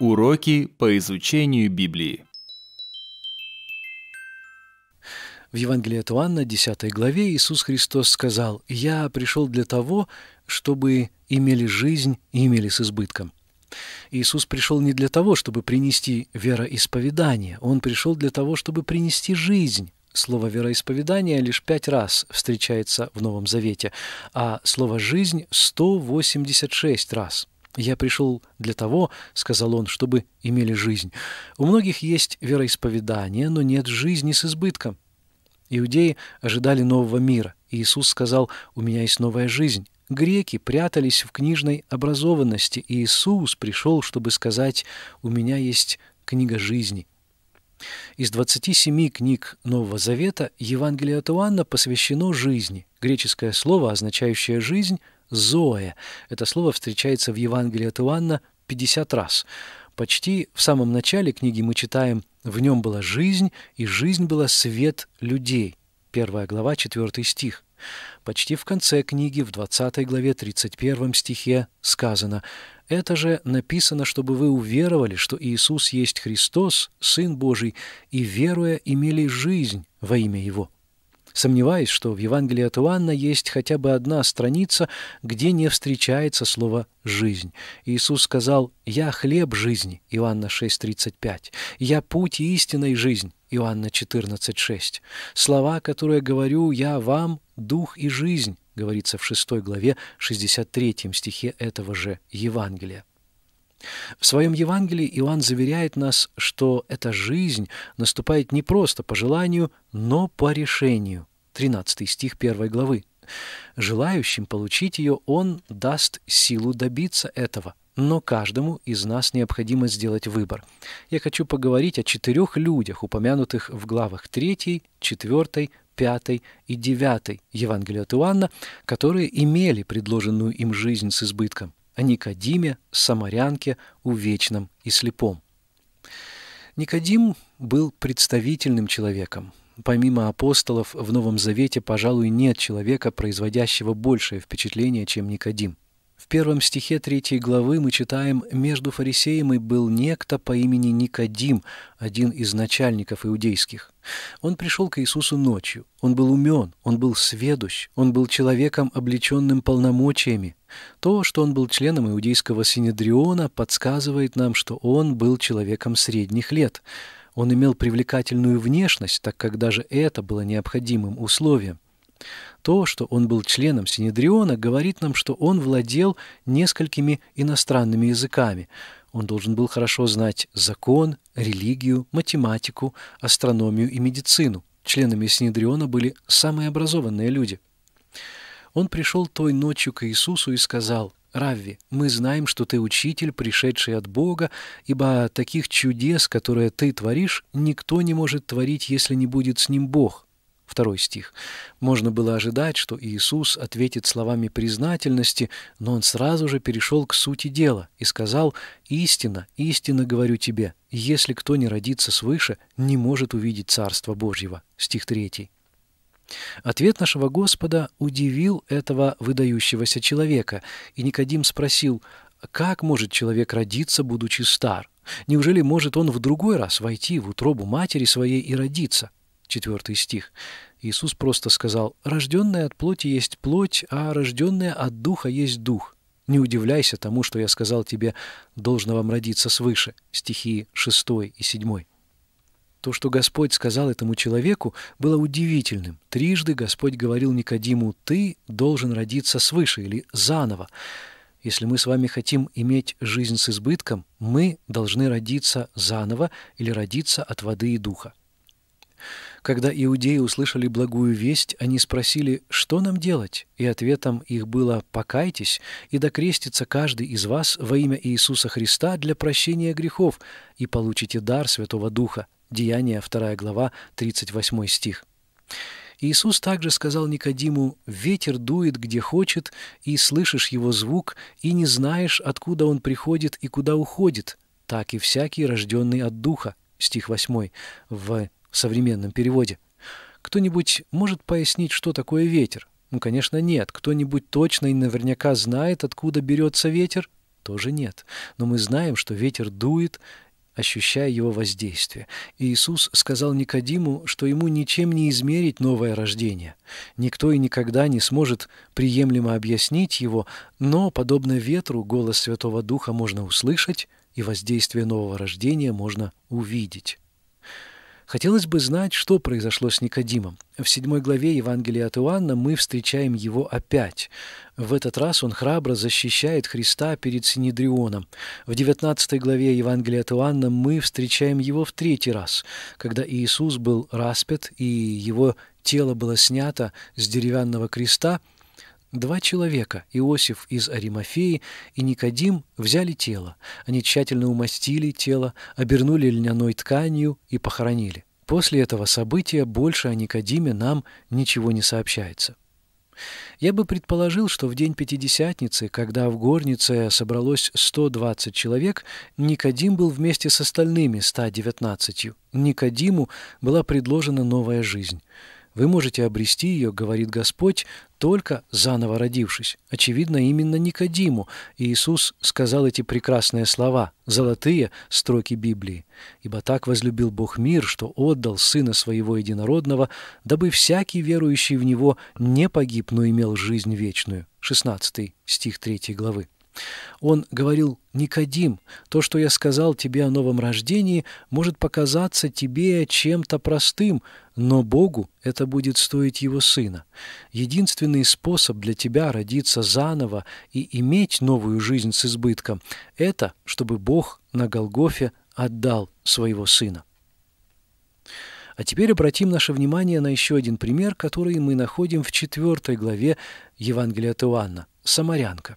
Уроки по изучению Библии. В Евангелии от Иоанна, 10 главе, Иисус Христос сказал, «Я пришел для того, чтобы имели жизнь и имели с избытком». Иисус пришел не для того, чтобы принести вероисповедание, Он пришел для того, чтобы принести жизнь. Слово «вероисповедание» лишь пять раз встречается в Новом Завете, а слово «жизнь» — 186 раз – «Я пришел для того, — сказал он, — чтобы имели жизнь. У многих есть вероисповедание, но нет жизни с избытком. Иудеи ожидали нового мира. И Иисус сказал, «У меня есть новая жизнь». Греки прятались в книжной образованности, и Иисус пришел, чтобы сказать, «У меня есть книга жизни». Из 27 книг Нового Завета Евангелие от Иоанна посвящено жизни. Греческое слово, означающее «жизнь», Зоя. Это слово встречается в Евангелии от Иоанна 50 раз. Почти в самом начале книги мы читаем «В нем была жизнь, и жизнь была свет людей». Первая глава, 4 стих. Почти в конце книги, в 20 главе, 31 стихе сказано «Это же написано, чтобы вы уверовали, что Иисус есть Христос, Сын Божий, и, веруя, имели жизнь во имя Его». Сомневаюсь, что в Евангелии от Иоанна есть хотя бы одна страница, где не встречается слово «жизнь». Иисус сказал «Я хлеб жизни» Иоанна 6,35, «Я путь и истинная жизнь» Иоанна 14,6. «Слова, которые говорю я вам, дух и жизнь» говорится в 6 главе 63 стихе этого же Евангелия. В своем Евангелии Иоанн заверяет нас, что эта жизнь наступает не просто по желанию, но по решению. 13 стих 1 главы. Желающим получить ее он даст силу добиться этого. Но каждому из нас необходимо сделать выбор. Я хочу поговорить о четырех людях, упомянутых в главах 3, 4, 5 и 9 Евангелия от Иоанна, которые имели предложенную им жизнь с избытком о Никодиме, самарянке, увечном и слепом. Никодим был представительным человеком. Помимо апостолов, в Новом Завете, пожалуй, нет человека, производящего большее впечатление, чем Никодим. В первом стихе третьей главы мы читаем «Между фарисеем и был некто по имени Никодим, один из начальников иудейских. Он пришел к Иисусу ночью. Он был умен, он был сведущ, он был человеком, облеченным полномочиями. То, что он был членом иудейского синедриона, подсказывает нам, что он был человеком средних лет». Он имел привлекательную внешность, так как даже это было необходимым условием. То, что он был членом Синедриона, говорит нам, что он владел несколькими иностранными языками. Он должен был хорошо знать закон, религию, математику, астрономию и медицину. Членами Синедриона были самые образованные люди. Он пришел той ночью к Иисусу и сказал, «Равви, мы знаем, что ты учитель, пришедший от Бога, ибо таких чудес, которые ты творишь, никто не может творить, если не будет с ним Бог». Второй стих. Можно было ожидать, что Иисус ответит словами признательности, но он сразу же перешел к сути дела и сказал «Истина, истинно говорю тебе, если кто не родится свыше, не может увидеть Царство Божьего». Стих 3. Ответ нашего Господа удивил этого выдающегося человека, и Никодим спросил «Как может человек родиться, будучи стар? Неужели может он в другой раз войти в утробу матери своей и родиться?» 4 стих. Иисус просто сказал, «Рожденная от плоти есть плоть, а рожденная от духа есть дух. Не удивляйся тому, что я сказал тебе, должно вам родиться свыше». Стихи 6 и 7. То, что Господь сказал этому человеку, было удивительным. Трижды Господь говорил Никодиму, «Ты должен родиться свыше» или «заново». Если мы с вами хотим иметь жизнь с избытком, мы должны родиться заново или родиться от воды и духа. Когда иудеи услышали благую весть, они спросили, что нам делать? И ответом их было «покайтесь, и докрестится каждый из вас во имя Иисуса Христа для прощения грехов, и получите дар Святого Духа». Деяние 2 глава, 38 стих. Иисус также сказал Никодиму, «Ветер дует, где хочет, и слышишь его звук, и не знаешь, откуда он приходит и куда уходит, так и всякий, рожденный от Духа» стих 8, в в современном переводе. Кто-нибудь может пояснить, что такое ветер? Ну, конечно, нет. Кто-нибудь точно и наверняка знает, откуда берется ветер? Тоже нет. Но мы знаем, что ветер дует, ощущая его воздействие. Иисус сказал Никодиму, что ему ничем не измерить новое рождение. Никто и никогда не сможет приемлемо объяснить его, но, подобно ветру, голос Святого Духа можно услышать, и воздействие нового рождения можно увидеть. Хотелось бы знать, что произошло с Никодимом. В седьмой главе Евангелия от Иоанна мы встречаем его опять. В этот раз он храбро защищает Христа перед Синедрионом. В девятнадцатой главе Евангелия от Иоанна мы встречаем его в третий раз, когда Иисус был распят и его тело было снято с деревянного креста – Два человека, Иосиф из Аримафеи и Никодим, взяли тело. Они тщательно умастили тело, обернули льняной тканью и похоронили. После этого события больше о Никодиме нам ничего не сообщается. Я бы предположил, что в день Пятидесятницы, когда в горнице собралось 120 человек, Никодим был вместе с остальными 119. Никодиму была предложена новая жизнь. Вы можете обрести ее, говорит Господь, только заново родившись. Очевидно, именно Никодиму Иисус сказал эти прекрасные слова, золотые строки Библии. «Ибо так возлюбил Бог мир, что отдал Сына Своего Единородного, дабы всякий верующий в Него не погиб, но имел жизнь вечную». 16 стих 3 главы. Он говорил, «Никодим, то, что я сказал тебе о новом рождении, может показаться тебе чем-то простым, но Богу это будет стоить Его Сына. Единственный способ для тебя родиться заново и иметь новую жизнь с избытком – это, чтобы Бог на Голгофе отдал своего Сына». А теперь обратим наше внимание на еще один пример, который мы находим в четвертой главе Евангелия от Иоанна – «Самарянка».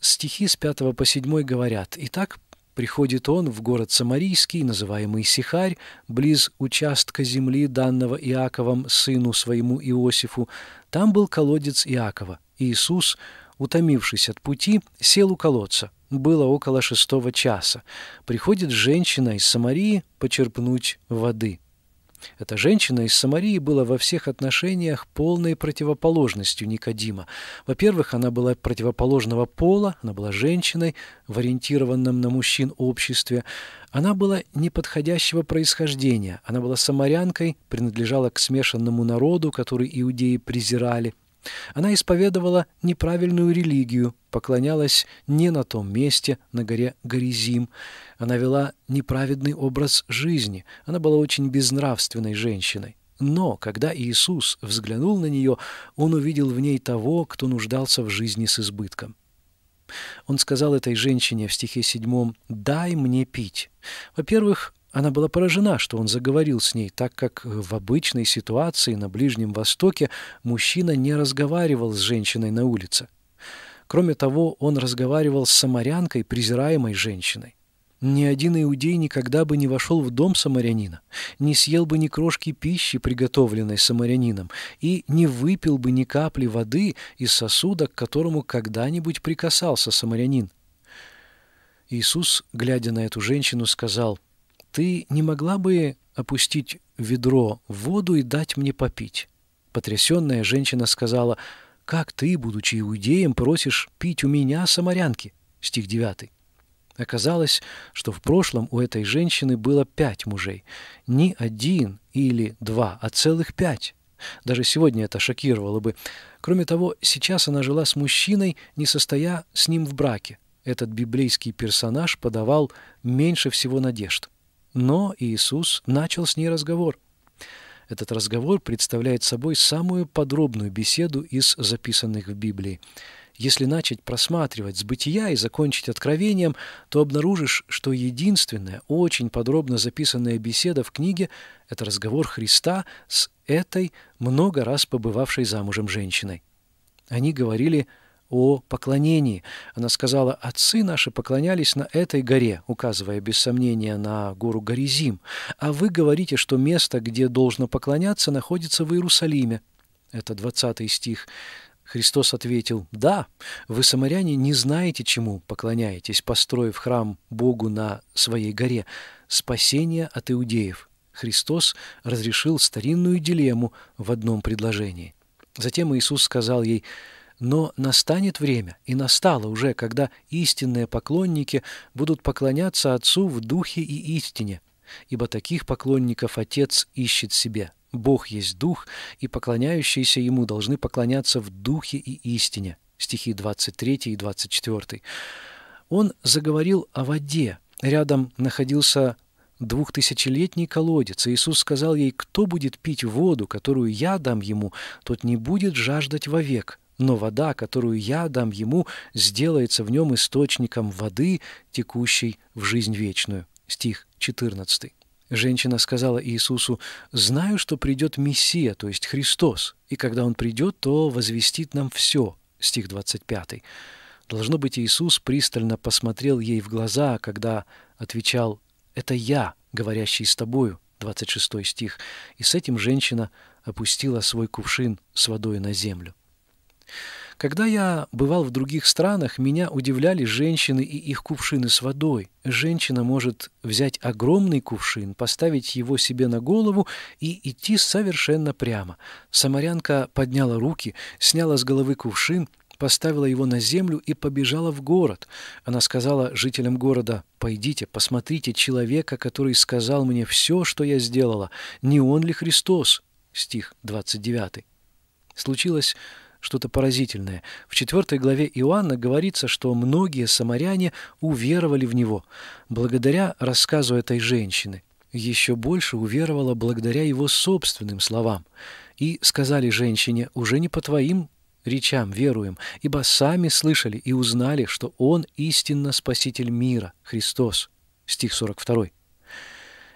Стихи с 5 по 7 говорят «Итак, приходит он в город Самарийский, называемый Сихарь, близ участка земли, данного Иаковом сыну своему Иосифу. Там был колодец Иакова. Иисус, утомившись от пути, сел у колодца. Было около шестого часа. Приходит женщина из Самарии почерпнуть воды». Эта женщина из Самарии была во всех отношениях полной противоположностью Никодима. Во-первых, она была противоположного пола, она была женщиной в ориентированном на мужчин обществе. Она была неподходящего происхождения, она была самарянкой, принадлежала к смешанному народу, который иудеи презирали. Она исповедовала неправильную религию, поклонялась не на том месте, на горе Горизим. Она вела неправедный образ жизни. Она была очень безнравственной женщиной. Но когда Иисус взглянул на нее, он увидел в ней того, кто нуждался в жизни с избытком. Он сказал этой женщине в стихе 7 «Дай мне пить». Во-первых, она была поражена, что он заговорил с ней, так как в обычной ситуации на Ближнем Востоке мужчина не разговаривал с женщиной на улице. Кроме того, он разговаривал с самарянкой, презираемой женщиной. Ни один иудей никогда бы не вошел в дом самарянина, не съел бы ни крошки пищи, приготовленной самарянином, и не выпил бы ни капли воды из сосуда, к которому когда-нибудь прикасался самарянин. Иисус, глядя на эту женщину, сказал – ты не могла бы опустить ведро в воду и дать мне попить?» Потрясенная женщина сказала, «Как ты, будучи иудеем, просишь пить у меня самарянки?» Стих 9. Оказалось, что в прошлом у этой женщины было пять мужей. Не один или два, а целых пять. Даже сегодня это шокировало бы. Кроме того, сейчас она жила с мужчиной, не состоя с ним в браке. Этот библейский персонаж подавал меньше всего надежд. Но Иисус начал с ней разговор. Этот разговор представляет собой самую подробную беседу из записанных в Библии. Если начать просматривать с бытия и закончить откровением, то обнаружишь, что единственная, очень подробно записанная беседа в книге – это разговор Христа с этой, много раз побывавшей замужем женщиной. Они говорили о о поклонении. Она сказала, отцы наши поклонялись на этой горе, указывая без сомнения на гору Горизим, а вы говорите, что место, где должно поклоняться, находится в Иерусалиме. Это 20 стих. Христос ответил, «Да, вы, самаряне, не знаете, чему поклоняетесь, построив храм Богу на своей горе. Спасение от иудеев». Христос разрешил старинную дилемму в одном предложении. Затем Иисус сказал ей, но настанет время, и настало уже, когда истинные поклонники будут поклоняться Отцу в духе и истине, ибо таких поклонников Отец ищет себе. Бог есть Дух, и поклоняющиеся Ему должны поклоняться в духе и истине. Стихи 23 и 24. Он заговорил о воде. Рядом находился двухтысячелетний колодец, и Иисус сказал ей, «Кто будет пить воду, которую я дам ему, тот не будет жаждать вовек» но вода, которую я дам ему, сделается в нем источником воды, текущей в жизнь вечную». Стих 14. Женщина сказала Иисусу, «Знаю, что придет Мессия, то есть Христос, и когда Он придет, то возвестит нам все». Стих 25. Должно быть, Иисус пристально посмотрел ей в глаза, когда отвечал «Это я, говорящий с тобою», 26 стих, и с этим женщина опустила свой кувшин с водой на землю. Когда я бывал в других странах, меня удивляли женщины и их кувшины с водой. Женщина может взять огромный кувшин, поставить его себе на голову и идти совершенно прямо. Самарянка подняла руки, сняла с головы кувшин, поставила его на землю и побежала в город. Она сказала жителям города, «Пойдите, посмотрите человека, который сказал мне все, что я сделала. Не он ли Христос?» Стих 29. Случилось что-то поразительное. В 4 главе Иоанна говорится, что многие самаряне уверовали в него, благодаря рассказу этой женщины. Еще больше уверовала благодаря его собственным словам. И сказали женщине, уже не по твоим речам веруем, ибо сами слышали и узнали, что Он истинно Спаситель мира, Христос». Стих 42.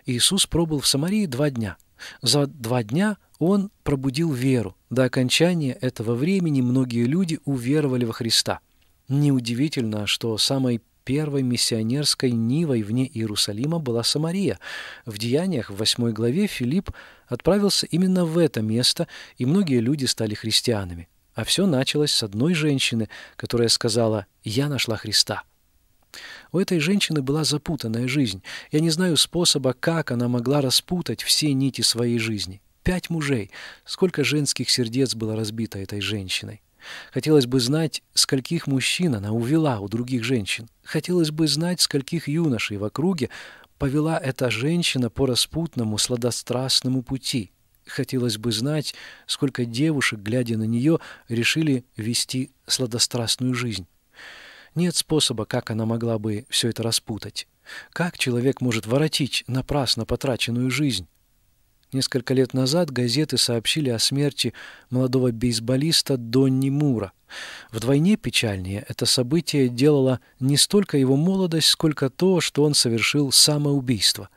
Иисус пробыл в Самарии два дня. За два дня – он пробудил веру. До окончания этого времени многие люди уверовали во Христа. Неудивительно, что самой первой миссионерской нивой вне Иерусалима была Самария. В Деяниях в 8 главе Филипп отправился именно в это место, и многие люди стали христианами. А все началось с одной женщины, которая сказала «Я нашла Христа». У этой женщины была запутанная жизнь. Я не знаю способа, как она могла распутать все нити своей жизни. Пять мужей. Сколько женских сердец было разбито этой женщиной. Хотелось бы знать, скольких мужчин она увела у других женщин. Хотелось бы знать, скольких юношей в округе повела эта женщина по распутному, сладострастному пути. Хотелось бы знать, сколько девушек, глядя на нее, решили вести сладострастную жизнь. Нет способа, как она могла бы все это распутать. Как человек может воротить напрасно потраченную жизнь? Несколько лет назад газеты сообщили о смерти молодого бейсболиста Донни Мура. Вдвойне печальнее это событие делало не столько его молодость, сколько то, что он совершил самоубийство.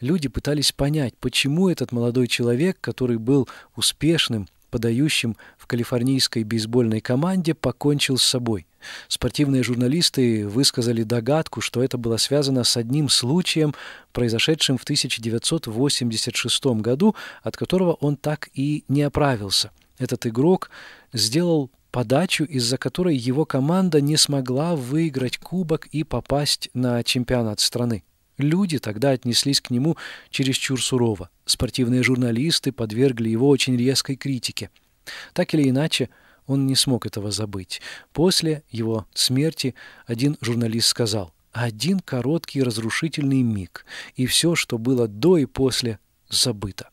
Люди пытались понять, почему этот молодой человек, который был успешным, подающим в калифорнийской бейсбольной команде, покончил с собой. Спортивные журналисты высказали догадку, что это было связано с одним случаем, произошедшим в 1986 году, от которого он так и не оправился. Этот игрок сделал подачу, из-за которой его команда не смогла выиграть кубок и попасть на чемпионат страны. Люди тогда отнеслись к нему чересчур сурово. Спортивные журналисты подвергли его очень резкой критике. Так или иначе, он не смог этого забыть. После его смерти один журналист сказал «Один короткий разрушительный миг, и все, что было до и после, забыто».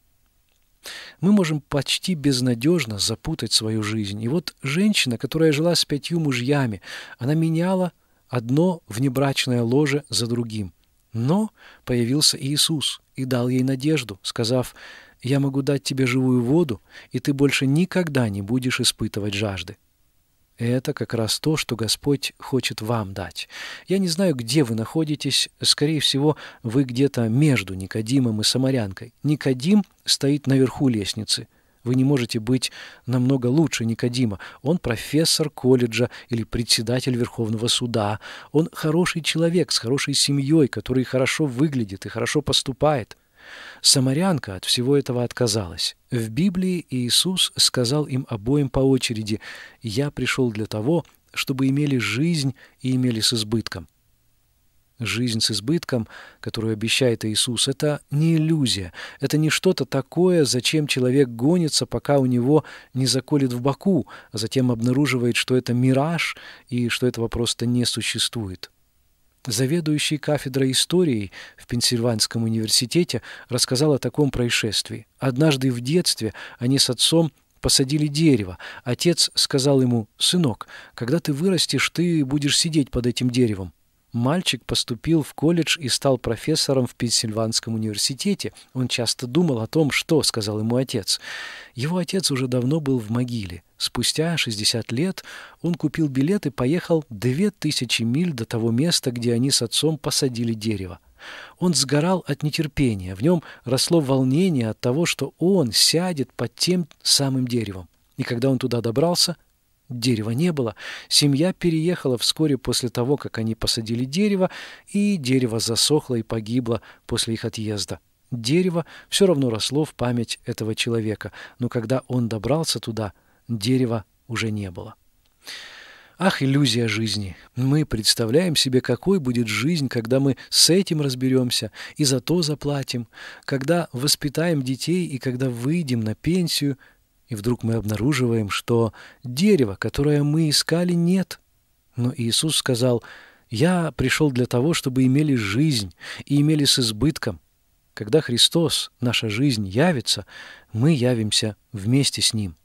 Мы можем почти безнадежно запутать свою жизнь. И вот женщина, которая жила с пятью мужьями, она меняла одно внебрачное ложе за другим – но появился Иисус и дал ей надежду, сказав, «Я могу дать тебе живую воду, и ты больше никогда не будешь испытывать жажды». Это как раз то, что Господь хочет вам дать. Я не знаю, где вы находитесь. Скорее всего, вы где-то между Никодимом и Самарянкой. Никодим стоит наверху лестницы – вы не можете быть намного лучше Никодима. Он профессор колледжа или председатель Верховного суда. Он хороший человек с хорошей семьей, который хорошо выглядит и хорошо поступает. Самарянка от всего этого отказалась. В Библии Иисус сказал им обоим по очереди «Я пришел для того, чтобы имели жизнь и имели с избытком». Жизнь с избытком, которую обещает Иисус, это не иллюзия, это не что-то такое, зачем человек гонится, пока у него не заколет в боку, а затем обнаруживает, что это мираж и что этого просто не существует. Заведующий кафедрой истории в Пенсильванском университете рассказал о таком происшествии. Однажды в детстве они с отцом посадили дерево. Отец сказал ему, «Сынок, когда ты вырастешь, ты будешь сидеть под этим деревом. Мальчик поступил в колледж и стал профессором в Пенсильванском университете. Он часто думал о том, что сказал ему отец. Его отец уже давно был в могиле. Спустя 60 лет он купил билет и поехал 2000 миль до того места, где они с отцом посадили дерево. Он сгорал от нетерпения, в нем росло волнение от того, что он сядет под тем самым деревом. И когда он туда добрался, Дерева не было. Семья переехала вскоре после того, как они посадили дерево, и дерево засохло и погибло после их отъезда. Дерево все равно росло в память этого человека, но когда он добрался туда, дерева уже не было. Ах, иллюзия жизни! Мы представляем себе, какой будет жизнь, когда мы с этим разберемся и за то заплатим, когда воспитаем детей и когда выйдем на пенсию – и вдруг мы обнаруживаем, что дерева, которое мы искали, нет. Но Иисус сказал, «Я пришел для того, чтобы имели жизнь и имели с избытком». Когда Христос, наша жизнь, явится, мы явимся вместе с Ним –